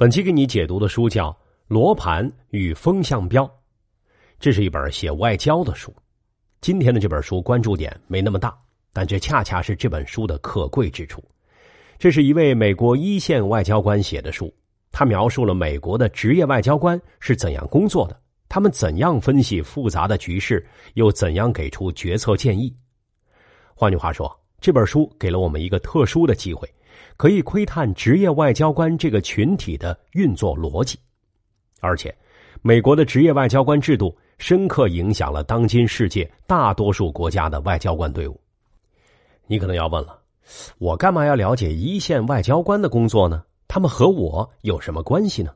本期给你解读的书叫《罗盘与风向标》，这是一本写外交的书。今天的这本书关注点没那么大，但这恰恰是这本书的可贵之处。这是一位美国一线外交官写的书，他描述了美国的职业外交官是怎样工作的，他们怎样分析复杂的局势，又怎样给出决策建议。换句话说，这本书给了我们一个特殊的机会。可以窥探职业外交官这个群体的运作逻辑，而且，美国的职业外交官制度深刻影响了当今世界大多数国家的外交官队伍。你可能要问了：我干嘛要了解一线外交官的工作呢？他们和我有什么关系呢？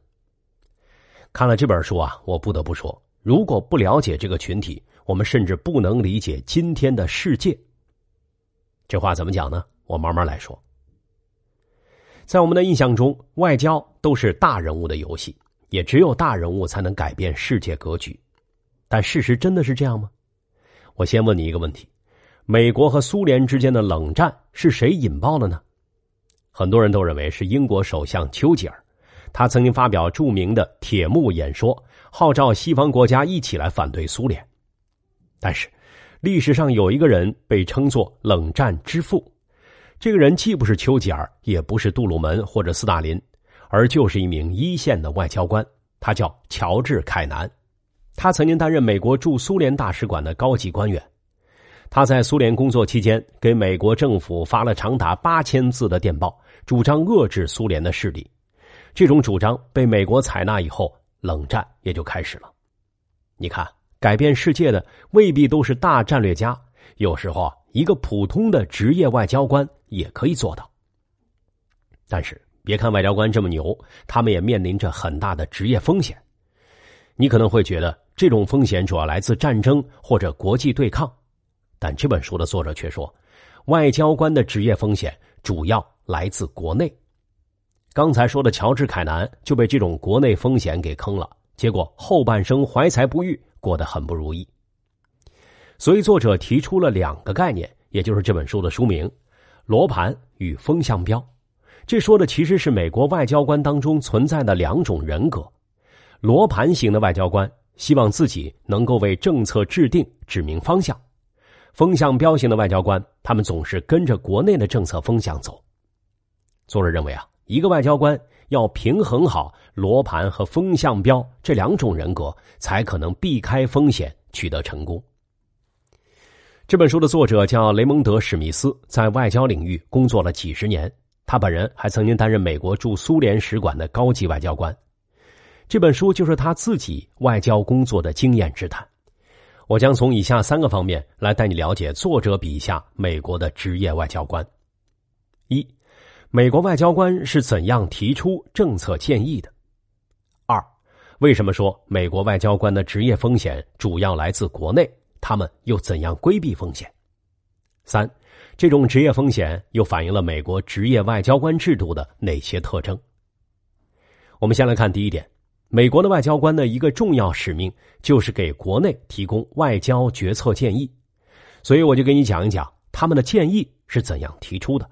看了这本书啊，我不得不说，如果不了解这个群体，我们甚至不能理解今天的世界。这话怎么讲呢？我慢慢来说。在我们的印象中，外交都是大人物的游戏，也只有大人物才能改变世界格局。但事实真的是这样吗？我先问你一个问题：美国和苏联之间的冷战是谁引爆的呢？很多人都认为是英国首相丘吉尔，他曾经发表著名的铁幕演说，号召西方国家一起来反对苏联。但是，历史上有一个人被称作冷战之父。这个人既不是丘吉尔，也不是杜鲁门或者斯大林，而就是一名一线的外交官。他叫乔治·凯南，他曾经担任美国驻苏联大使馆的高级官员。他在苏联工作期间，给美国政府发了长达八千字的电报，主张遏制苏联的势力。这种主张被美国采纳以后，冷战也就开始了。你看，改变世界的未必都是大战略家，有时候一个普通的职业外交官。也可以做到，但是别看外交官这么牛，他们也面临着很大的职业风险。你可能会觉得这种风险主要来自战争或者国际对抗，但这本书的作者却说，外交官的职业风险主要来自国内。刚才说的乔治·凯南就被这种国内风险给坑了，结果后半生怀才不遇，过得很不如意。所以作者提出了两个概念，也就是这本书的书名。罗盘与风向标，这说的其实是美国外交官当中存在的两种人格：罗盘型的外交官希望自己能够为政策制定指明方向；风向标型的外交官，他们总是跟着国内的政策风向走。作者认为啊，一个外交官要平衡好罗盘和风向标这两种人格，才可能避开风险，取得成功。这本书的作者叫雷蒙德·史密斯，在外交领域工作了几十年。他本人还曾经担任美国驻苏联使馆的高级外交官。这本书就是他自己外交工作的经验之谈。我将从以下三个方面来带你了解作者笔下美国的职业外交官：一、美国外交官是怎样提出政策建议的；二、为什么说美国外交官的职业风险主要来自国内？他们又怎样规避风险？三，这种职业风险又反映了美国职业外交官制度的哪些特征？我们先来看第一点：美国的外交官的一个重要使命就是给国内提供外交决策建议，所以我就给你讲一讲他们的建议是怎样提出的。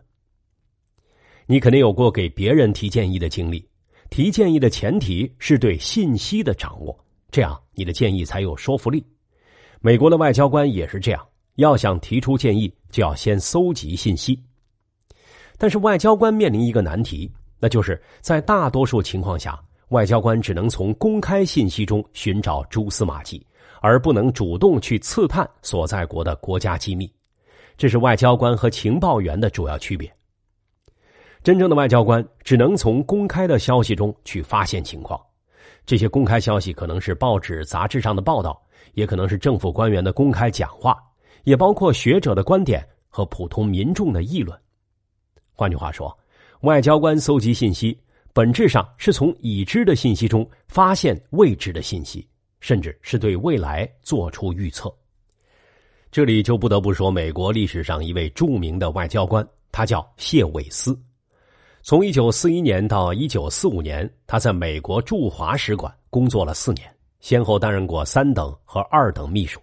你肯定有过给别人提建议的经历，提建议的前提是对信息的掌握，这样你的建议才有说服力。美国的外交官也是这样，要想提出建议，就要先搜集信息。但是外交官面临一个难题，那就是在大多数情况下，外交官只能从公开信息中寻找蛛丝马迹，而不能主动去刺探所在国的国家机密。这是外交官和情报员的主要区别。真正的外交官只能从公开的消息中去发现情况，这些公开消息可能是报纸、杂志上的报道。也可能是政府官员的公开讲话，也包括学者的观点和普通民众的议论。换句话说，外交官搜集信息，本质上是从已知的信息中发现未知的信息，甚至是对未来做出预测。这里就不得不说美国历史上一位著名的外交官，他叫谢伟思。从一九四一年到一九四五年，他在美国驻华使馆工作了四年。先后担任过三等和二等秘书，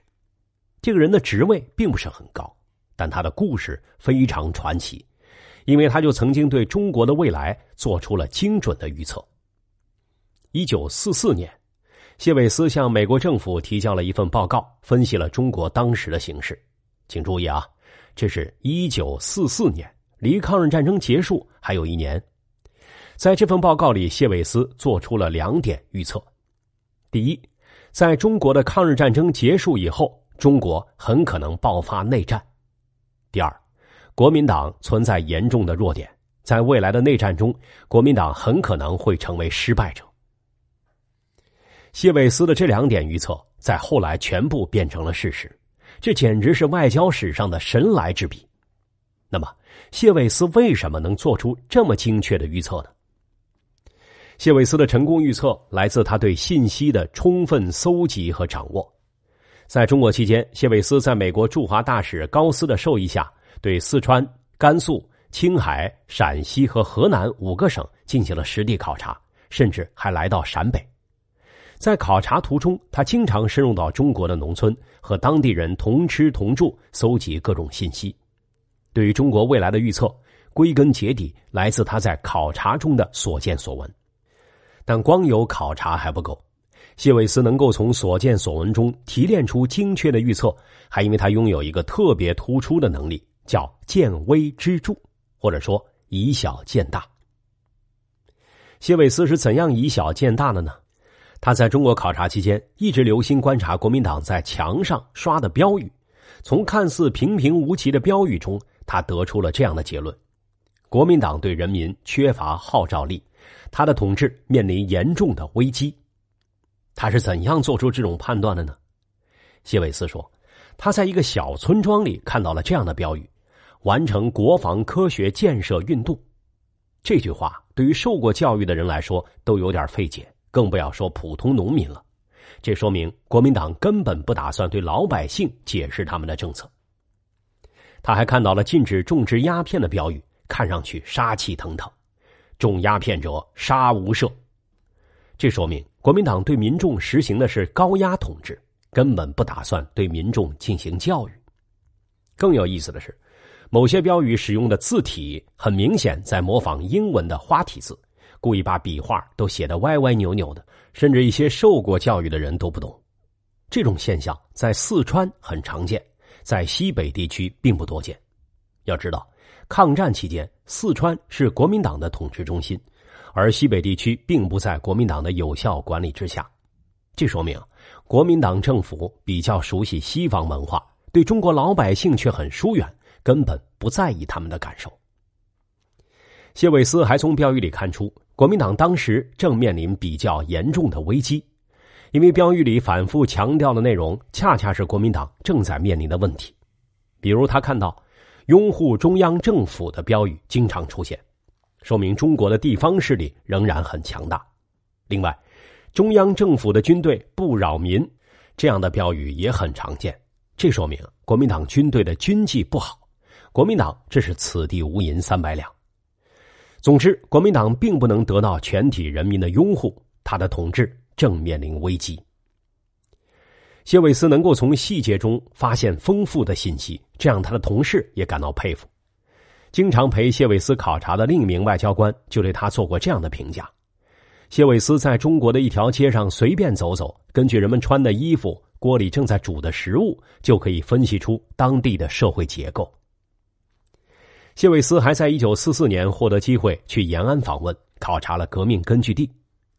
这个人的职位并不是很高，但他的故事非常传奇，因为他就曾经对中国的未来做出了精准的预测。一九四四年，谢伟思向美国政府提交了一份报告，分析了中国当时的形势。请注意啊，这是一九四四年，离抗日战争结束还有一年。在这份报告里，谢伟思做出了两点预测。第一，在中国的抗日战争结束以后，中国很可能爆发内战。第二，国民党存在严重的弱点，在未来的内战中，国民党很可能会成为失败者。谢伟思的这两点预测，在后来全部变成了事实，这简直是外交史上的神来之笔。那么，谢伟思为什么能做出这么精确的预测呢？谢伟斯的成功预测来自他对信息的充分搜集和掌握。在中国期间，谢伟斯在美国驻华大使高斯的授意下，对四川、甘肃、青海、陕西和河南五个省进行了实地考察，甚至还来到陕北。在考察途中，他经常深入到中国的农村，和当地人同吃同住，搜集各种信息。对于中国未来的预测，归根结底来自他在考察中的所见所闻。但光有考察还不够，谢伟斯能够从所见所闻中提炼出精确的预测，还因为他拥有一个特别突出的能力，叫见微知著，或者说以小见大。谢伟斯是怎样以小见大的呢？他在中国考察期间一直留心观察国民党在墙上刷的标语，从看似平平无奇的标语中，他得出了这样的结论：国民党对人民缺乏号召力。他的统治面临严重的危机，他是怎样做出这种判断的呢？谢伟思说，他在一个小村庄里看到了这样的标语：“完成国防科学建设运动。”这句话对于受过教育的人来说都有点费解，更不要说普通农民了。这说明国民党根本不打算对老百姓解释他们的政策。他还看到了禁止种植鸦片的标语，看上去杀气腾腾。重鸦片者杀无赦，这说明国民党对民众实行的是高压统治，根本不打算对民众进行教育。更有意思的是，某些标语使用的字体很明显在模仿英文的花体字，故意把笔画都写的歪歪扭扭的，甚至一些受过教育的人都不懂。这种现象在四川很常见，在西北地区并不多见。要知道。抗战期间，四川是国民党的统治中心，而西北地区并不在国民党的有效管理之下。这说明国民党政府比较熟悉西方文化，对中国老百姓却很疏远，根本不在意他们的感受。谢伟思还从标语里看出，国民党当时正面临比较严重的危机，因为标语里反复强调的内容，恰恰是国民党正在面临的问题。比如，他看到。拥护中央政府的标语经常出现，说明中国的地方势力仍然很强大。另外，中央政府的军队不扰民，这样的标语也很常见。这说明国民党军队的军纪不好。国民党这是此地无银三百两。总之，国民党并不能得到全体人民的拥护，他的统治正面临危机。谢伟斯能够从细节中发现丰富的信息，这让他的同事也感到佩服。经常陪谢伟斯考察的另一名外交官就对他做过这样的评价：谢伟斯在中国的一条街上随便走走，根据人们穿的衣服、锅里正在煮的食物，就可以分析出当地的社会结构。谢伟斯还在一九四四年获得机会去延安访问，考察了革命根据地。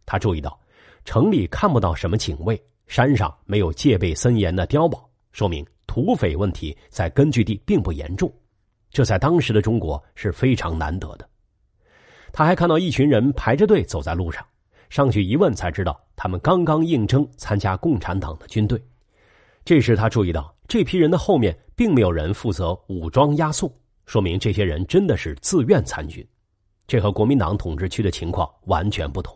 他注意到城里看不到什么警卫。山上没有戒备森严的碉堡，说明土匪问题在根据地并不严重，这在当时的中国是非常难得的。他还看到一群人排着队走在路上，上去一问才知道，他们刚刚应征参加共产党的军队。这时他注意到，这批人的后面并没有人负责武装押送，说明这些人真的是自愿参军，这和国民党统治区的情况完全不同。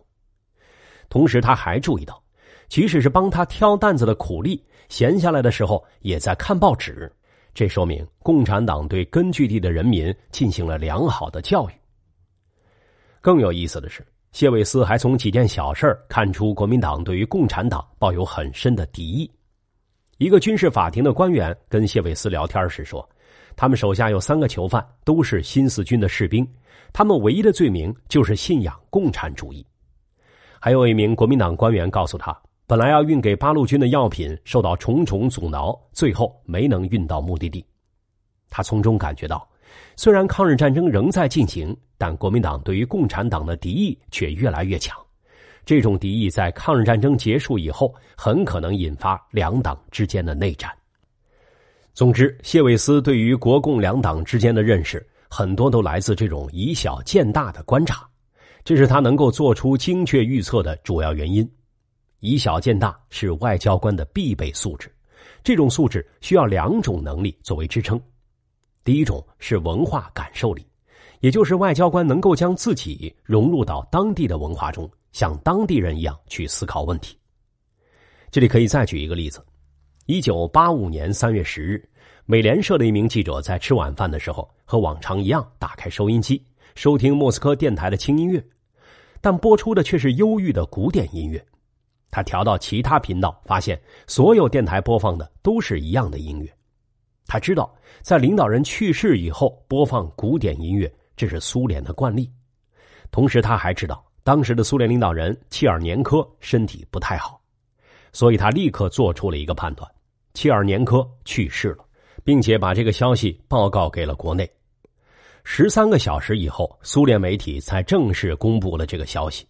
同时，他还注意到。即使是帮他挑担子的苦力，闲下来的时候也在看报纸。这说明共产党对根据地的人民进行了良好的教育。更有意思的是，谢伟思还从几件小事儿看出国民党对于共产党抱有很深的敌意。一个军事法庭的官员跟谢伟思聊天时说，他们手下有三个囚犯，都是新四军的士兵，他们唯一的罪名就是信仰共产主义。还有一名国民党官员告诉他。本来要运给八路军的药品受到重重阻挠，最后没能运到目的地。他从中感觉到，虽然抗日战争仍在进行，但国民党对于共产党的敌意却越来越强。这种敌意在抗日战争结束以后，很可能引发两党之间的内战。总之，谢伟思对于国共两党之间的认识，很多都来自这种以小见大的观察，这是他能够做出精确预测的主要原因。以小见大是外交官的必备素质，这种素质需要两种能力作为支撑。第一种是文化感受力，也就是外交官能够将自己融入到当地的文化中，像当地人一样去思考问题。这里可以再举一个例子：一九八五年三月十日，美联社的一名记者在吃晚饭的时候，和往常一样打开收音机，收听莫斯科电台的轻音乐，但播出的却是忧郁的古典音乐。他调到其他频道，发现所有电台播放的都是一样的音乐。他知道，在领导人去世以后播放古典音乐，这是苏联的惯例。同时，他还知道当时的苏联领导人切尔年科身体不太好，所以他立刻做出了一个判断：切尔年科去世了，并且把这个消息报告给了国内。十三个小时以后，苏联媒体才正式公布了这个消息。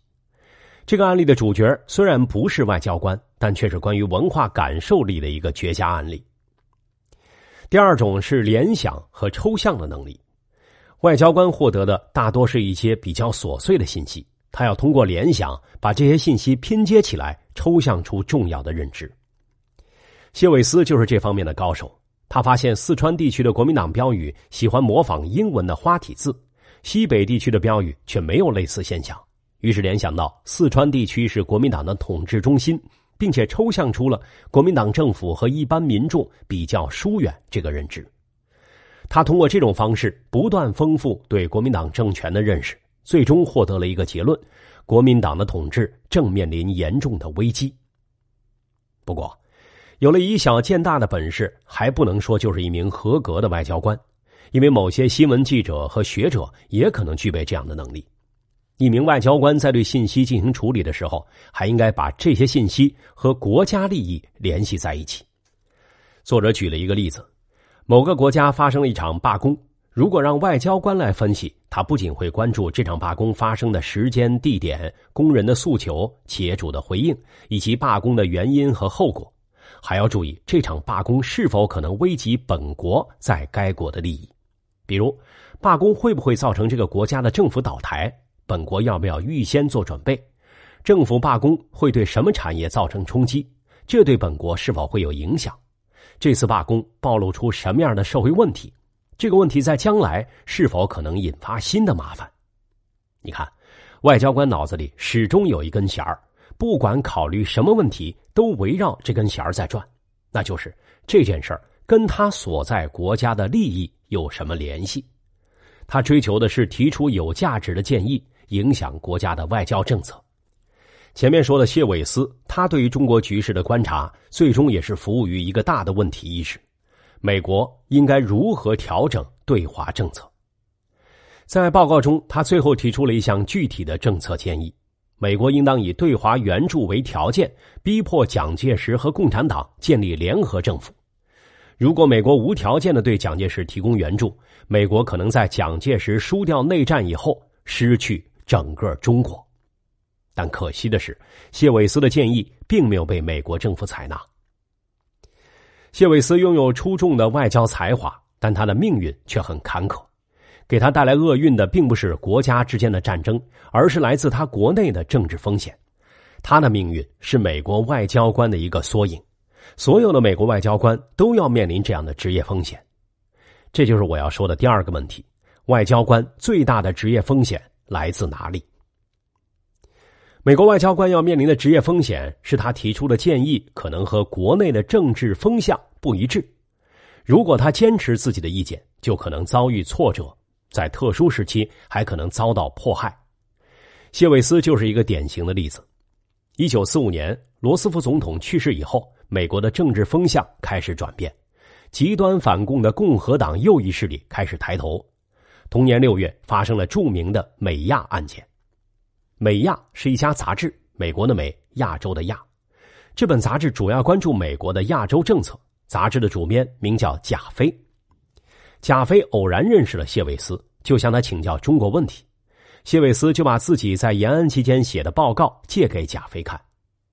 这个案例的主角虽然不是外交官，但却是关于文化感受力的一个绝佳案例。第二种是联想和抽象的能力。外交官获得的大多是一些比较琐碎的信息，他要通过联想把这些信息拼接起来，抽象出重要的认知。谢伟思就是这方面的高手。他发现四川地区的国民党标语喜欢模仿英文的花体字，西北地区的标语却没有类似现象。于是联想到四川地区是国民党的统治中心，并且抽象出了国民党政府和一般民众比较疏远这个认知。他通过这种方式不断丰富对国民党政权的认识，最终获得了一个结论：国民党的统治正面临严重的危机。不过，有了以小见大的本事，还不能说就是一名合格的外交官，因为某些新闻记者和学者也可能具备这样的能力。一名外交官在对信息进行处理的时候，还应该把这些信息和国家利益联系在一起。作者举了一个例子：某个国家发生了一场罢工。如果让外交官来分析，他不仅会关注这场罢工发生的时间、地点、工人的诉求、企业主的回应以及罢工的原因和后果，还要注意这场罢工是否可能危及本国在该国的利益，比如罢工会不会造成这个国家的政府倒台。本国要不要预先做准备？政府罢工会对什么产业造成冲击？这对本国是否会有影响？这次罢工暴露出什么样的社会问题？这个问题在将来是否可能引发新的麻烦？你看，外交官脑子里始终有一根弦儿，不管考虑什么问题，都围绕这根弦儿在转，那就是这件事儿跟他所在国家的利益有什么联系？他追求的是提出有价值的建议。影响国家的外交政策。前面说的谢伟思他对于中国局势的观察，最终也是服务于一个大的问题意识：美国应该如何调整对华政策？在报告中，他最后提出了一项具体的政策建议：美国应当以对华援助为条件，逼迫蒋介石和共产党建立联合政府。如果美国无条件的对蒋介石提供援助，美国可能在蒋介石输掉内战以后失去。整个中国，但可惜的是，谢伟斯的建议并没有被美国政府采纳。谢伟斯拥有出众的外交才华，但他的命运却很坎坷。给他带来厄运的并不是国家之间的战争，而是来自他国内的政治风险。他的命运是美国外交官的一个缩影，所有的美国外交官都要面临这样的职业风险。这就是我要说的第二个问题：外交官最大的职业风险。来自哪里？美国外交官要面临的职业风险是他提出的建议可能和国内的政治风向不一致。如果他坚持自己的意见，就可能遭遇挫折，在特殊时期还可能遭到迫害。谢伟思就是一个典型的例子。一九四五年，罗斯福总统去世以后，美国的政治风向开始转变，极端反共的共和党右翼势力开始抬头。同年六月，发生了著名的美亚案件。美亚是一家杂志，美国的美，亚洲的亚。这本杂志主要关注美国的亚洲政策。杂志的主编名叫贾飞。贾飞偶然认识了谢伟思，就向他请教中国问题。谢伟思就把自己在延安期间写的报告借给贾飞看。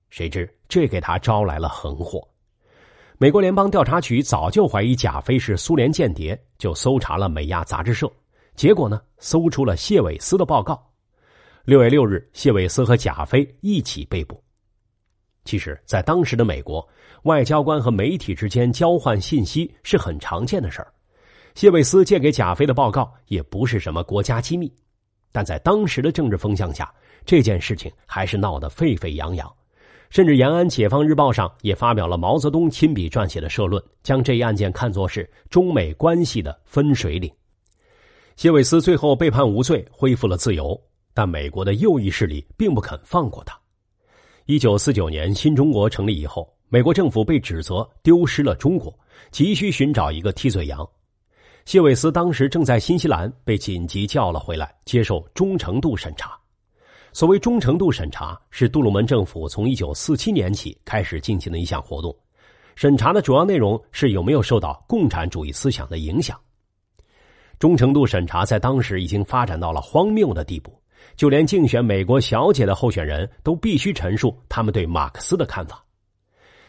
谁知这给他招来了横祸。美国联邦调查局早就怀疑贾飞是苏联间谍，就搜查了美亚杂志社。结果呢？搜出了谢伟思的报告。六月六日，谢伟思和贾飞一起被捕。其实，在当时的美国，外交官和媒体之间交换信息是很常见的事儿。谢伟思借给贾飞的报告也不是什么国家机密，但在当时的政治风向下，这件事情还是闹得沸沸扬扬。甚至《延安解放日报》上也发表了毛泽东亲笔撰写的社论，将这一案件看作是中美关系的分水岭。谢伟斯最后被判无罪，恢复了自由，但美国的右翼势力并不肯放过他。一九四九年，新中国成立以后，美国政府被指责丢失了中国，急需寻找一个替罪羊。谢伟斯当时正在新西兰，被紧急叫了回来，接受忠诚度审查。所谓忠诚度审查，是杜鲁门政府从一九四七年起开始进行的一项活动。审查的主要内容是有没有受到共产主义思想的影响。忠诚度审查在当时已经发展到了荒谬的地步，就连竞选美国小姐的候选人都必须陈述他们对马克思的看法。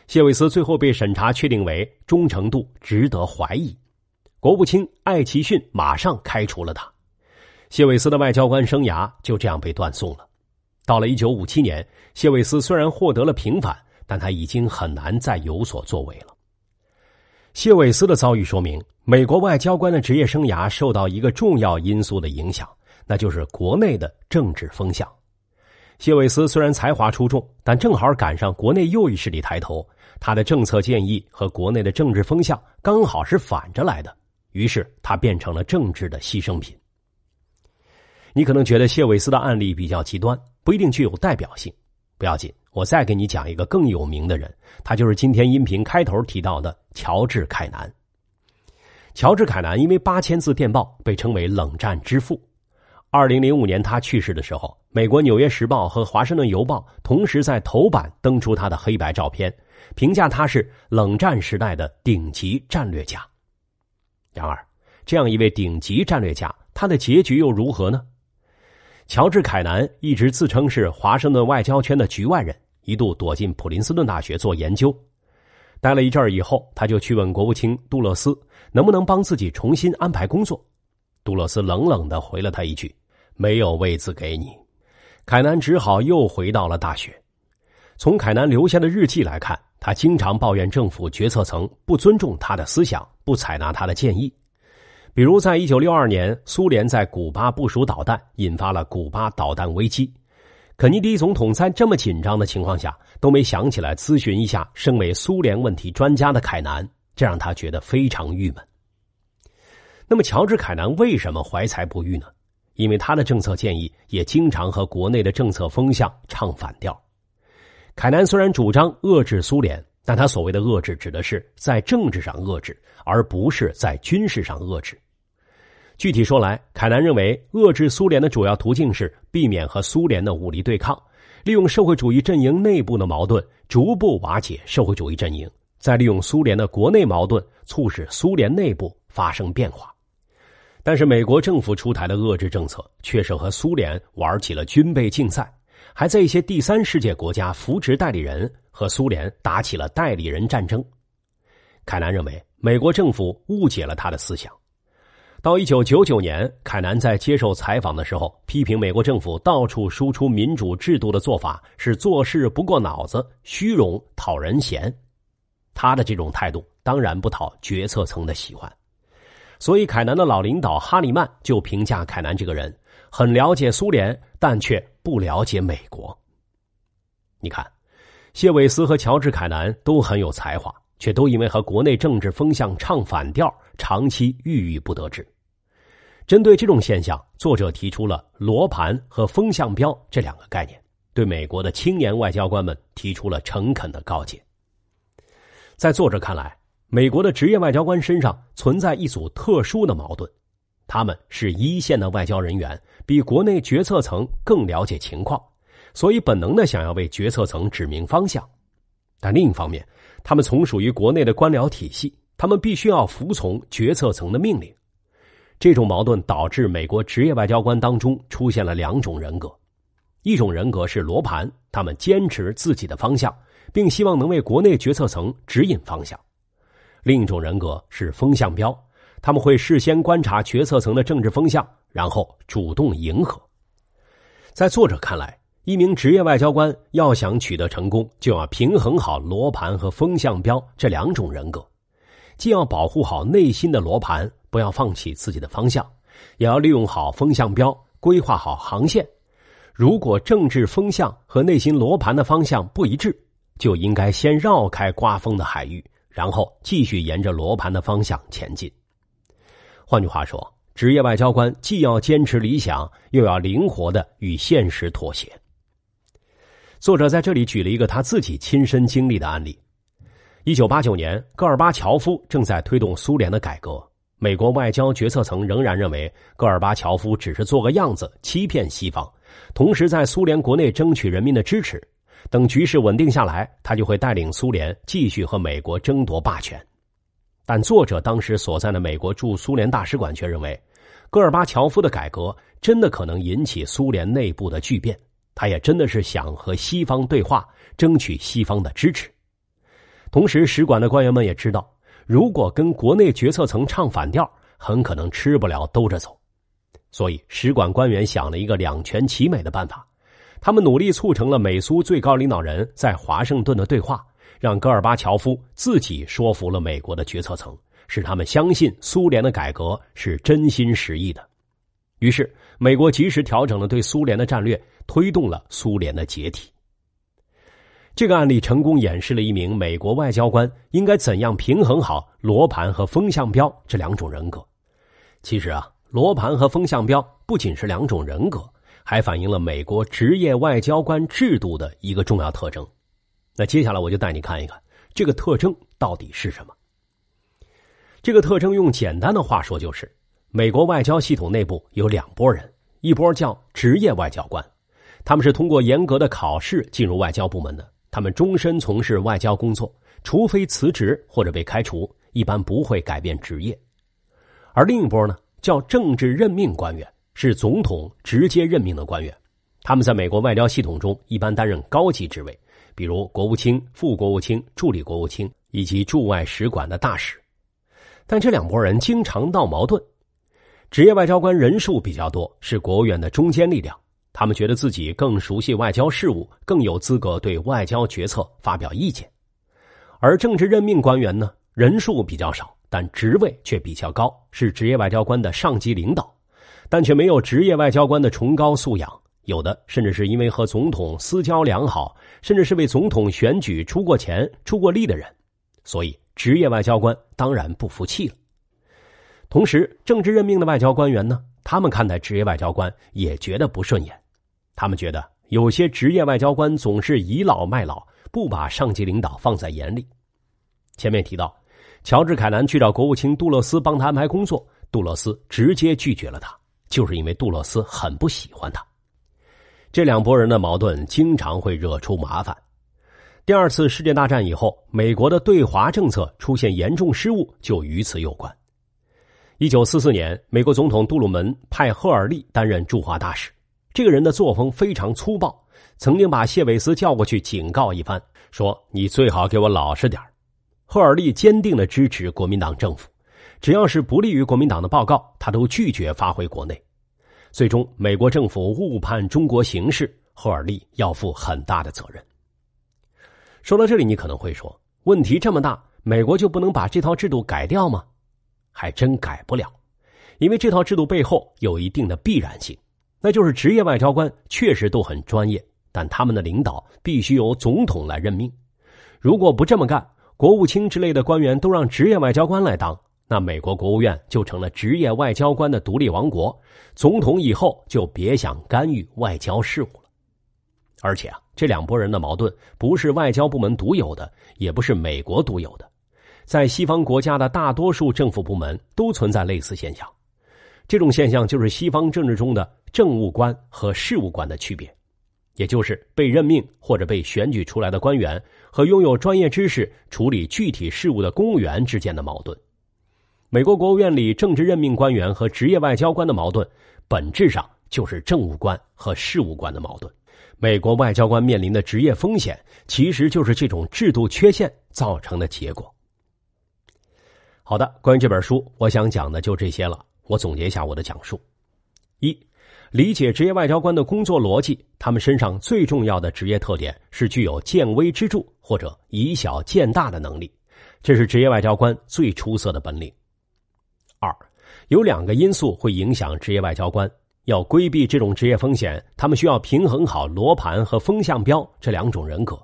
谢韦斯最后被审查确定为忠诚度值得怀疑，国务卿艾奇逊马上开除了他。谢韦斯的外交官生涯就这样被断送了。到了一九五七年，谢韦斯虽然获得了平反，但他已经很难再有所作为了。谢伟斯的遭遇说明，美国外交官的职业生涯受到一个重要因素的影响，那就是国内的政治风向。谢伟斯虽然才华出众，但正好赶上国内右翼势力抬头，他的政策建议和国内的政治风向刚好是反着来的，于是他变成了政治的牺牲品。你可能觉得谢伟斯的案例比较极端，不一定具有代表性，不要紧。我再给你讲一个更有名的人，他就是今天音频开头提到的乔治·凯南。乔治·凯南因为八千字电报被称为“冷战之父”。二零零五年他去世的时候，美国《纽约时报》和《华盛顿邮报》同时在头版登出他的黑白照片，评价他是冷战时代的顶级战略家。然而，这样一位顶级战略家，他的结局又如何呢？乔治·凯南一直自称是华盛顿外交圈的局外人。一度躲进普林斯顿大学做研究，待了一阵儿以后，他就去问国务卿杜勒斯能不能帮自己重新安排工作。杜勒斯冷冷的回了他一句：“没有位置给你。”凯南只好又回到了大学。从凯南留下的日记来看，他经常抱怨政府决策层不尊重他的思想，不采纳他的建议。比如，在一九六二年，苏联在古巴部署导弹，引发了古巴导弹危机。肯尼迪总统在这么紧张的情况下都没想起来咨询一下身为苏联问题专家的凯南，这让他觉得非常郁闷。那么，乔治·凯南为什么怀才不遇呢？因为他的政策建议也经常和国内的政策风向唱反调。凯南虽然主张遏制苏联，但他所谓的遏制指的是在政治上遏制，而不是在军事上遏制。具体说来，凯南认为，遏制苏联的主要途径是避免和苏联的武力对抗，利用社会主义阵营内部的矛盾，逐步瓦解社会主义阵营，再利用苏联的国内矛盾，促使苏联内部发生变化。但是，美国政府出台的遏制政策，却是和苏联玩起了军备竞赛，还在一些第三世界国家扶植代理人，和苏联打起了代理人战争。凯南认为，美国政府误解了他的思想。到一九九九年，凯南在接受采访的时候，批评美国政府到处输出民主制度的做法是做事不过脑子、虚荣、讨人嫌。他的这种态度当然不讨决策层的喜欢，所以凯南的老领导哈里曼就评价凯南这个人很了解苏联，但却不了解美国。你看，谢伟斯和乔治·凯南都很有才华，却都因为和国内政治风向唱反调，长期郁郁不得志。针对这种现象，作者提出了“罗盘”和“风向标”这两个概念，对美国的青年外交官们提出了诚恳的告诫。在作者看来，美国的职业外交官身上存在一组特殊的矛盾：他们是一线的外交人员，比国内决策层更了解情况，所以本能的想要为决策层指明方向；但另一方面，他们从属于国内的官僚体系，他们必须要服从决策层的命令。这种矛盾导致美国职业外交官当中出现了两种人格：一种人格是罗盘，他们坚持自己的方向，并希望能为国内决策层指引方向；另一种人格是风向标，他们会事先观察决策层的政治风向，然后主动迎合。在作者看来，一名职业外交官要想取得成功，就要平衡好罗盘和风向标这两种人格，既要保护好内心的罗盘。不要放弃自己的方向，也要利用好风向标，规划好航线。如果政治风向和内心罗盘的方向不一致，就应该先绕开刮风的海域，然后继续沿着罗盘的方向前进。换句话说，职业外交官既要坚持理想，又要灵活的与现实妥协。作者在这里举了一个他自己亲身经历的案例：一九八九年，戈尔巴乔夫正在推动苏联的改革。美国外交决策层仍然认为，戈尔巴乔夫只是做个样子，欺骗西方，同时在苏联国内争取人民的支持。等局势稳定下来，他就会带领苏联继续和美国争夺霸权。但作者当时所在的美国驻苏联大使馆却认为，戈尔巴乔夫的改革真的可能引起苏联内部的巨变。他也真的是想和西方对话，争取西方的支持。同时，使馆的官员们也知道。如果跟国内决策层唱反调，很可能吃不了兜着走。所以，使馆官员想了一个两全其美的办法，他们努力促成了美苏最高领导人在华盛顿的对话，让戈尔巴乔夫自己说服了美国的决策层，使他们相信苏联的改革是真心实意的。于是，美国及时调整了对苏联的战略，推动了苏联的解体。这个案例成功演示了一名美国外交官应该怎样平衡好罗盘和风向标这两种人格。其实啊，罗盘和风向标不仅是两种人格，还反映了美国职业外交官制度的一个重要特征。那接下来我就带你看一看这个特征到底是什么。这个特征用简单的话说就是，美国外交系统内部有两拨人，一波叫职业外交官，他们是通过严格的考试进入外交部门的。他们终身从事外交工作，除非辞职或者被开除，一般不会改变职业。而另一波呢，叫政治任命官员，是总统直接任命的官员。他们在美国外交系统中一般担任高级职位，比如国务卿、副国务卿、助理国务卿以及驻外使馆的大使。但这两拨人经常闹矛盾。职业外交官人数比较多，是国务院的中坚力量。他们觉得自己更熟悉外交事务，更有资格对外交决策发表意见。而政治任命官员呢，人数比较少，但职位却比较高，是职业外交官的上级领导，但却没有职业外交官的崇高素养。有的甚至是因为和总统私交良好，甚至是为总统选举出过钱、出过力的人。所以，职业外交官当然不服气了。同时，政治任命的外交官员呢，他们看待职业外交官也觉得不顺眼。他们觉得有些职业外交官总是倚老卖老，不把上级领导放在眼里。前面提到，乔治·凯南去找国务卿杜勒斯帮他安排工作，杜勒斯直接拒绝了他，就是因为杜勒斯很不喜欢他。这两拨人的矛盾经常会惹出麻烦。第二次世界大战以后，美国的对华政策出现严重失误，就与此有关。一九四四年，美国总统杜鲁门派赫尔利担任驻华大使。这个人的作风非常粗暴，曾经把谢伟思叫过去警告一番，说：“你最好给我老实点儿。”赫尔利坚定的支持国民党政府，只要是不利于国民党的报告，他都拒绝发回国内。最终，美国政府误判中国形势，赫尔利要负很大的责任。说到这里，你可能会说：“问题这么大，美国就不能把这套制度改掉吗？”还真改不了，因为这套制度背后有一定的必然性。那就是职业外交官确实都很专业，但他们的领导必须由总统来任命。如果不这么干，国务卿之类的官员都让职业外交官来当，那美国国务院就成了职业外交官的独立王国，总统以后就别想干预外交事务了。而且啊，这两拨人的矛盾不是外交部门独有的，也不是美国独有的，在西方国家的大多数政府部门都存在类似现象。这种现象就是西方政治中的政务官和事务官的区别，也就是被任命或者被选举出来的官员和拥有专业知识处理具体事务的公务员之间的矛盾。美国国务院里政治任命官员和职业外交官的矛盾，本质上就是政务官和事务官的矛盾。美国外交官面临的职业风险，其实就是这种制度缺陷造成的结果。好的，关于这本书，我想讲的就这些了。我总结一下我的讲述：一、理解职业外交官的工作逻辑，他们身上最重要的职业特点是具有见微知著或者以小见大的能力，这是职业外交官最出色的本领。二、有两个因素会影响职业外交官，要规避这种职业风险，他们需要平衡好罗盘和风向标这两种人格，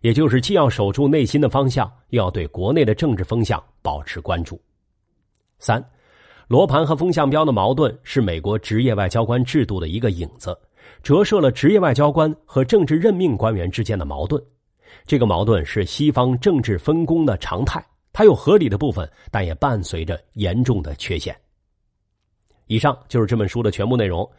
也就是既要守住内心的方向，又要对国内的政治风向保持关注。三。罗盘和风向标的矛盾是美国职业外交官制度的一个影子，折射了职业外交官和政治任命官员之间的矛盾。这个矛盾是西方政治分工的常态，它有合理的部分，但也伴随着严重的缺陷。以上就是这本书的全部内容。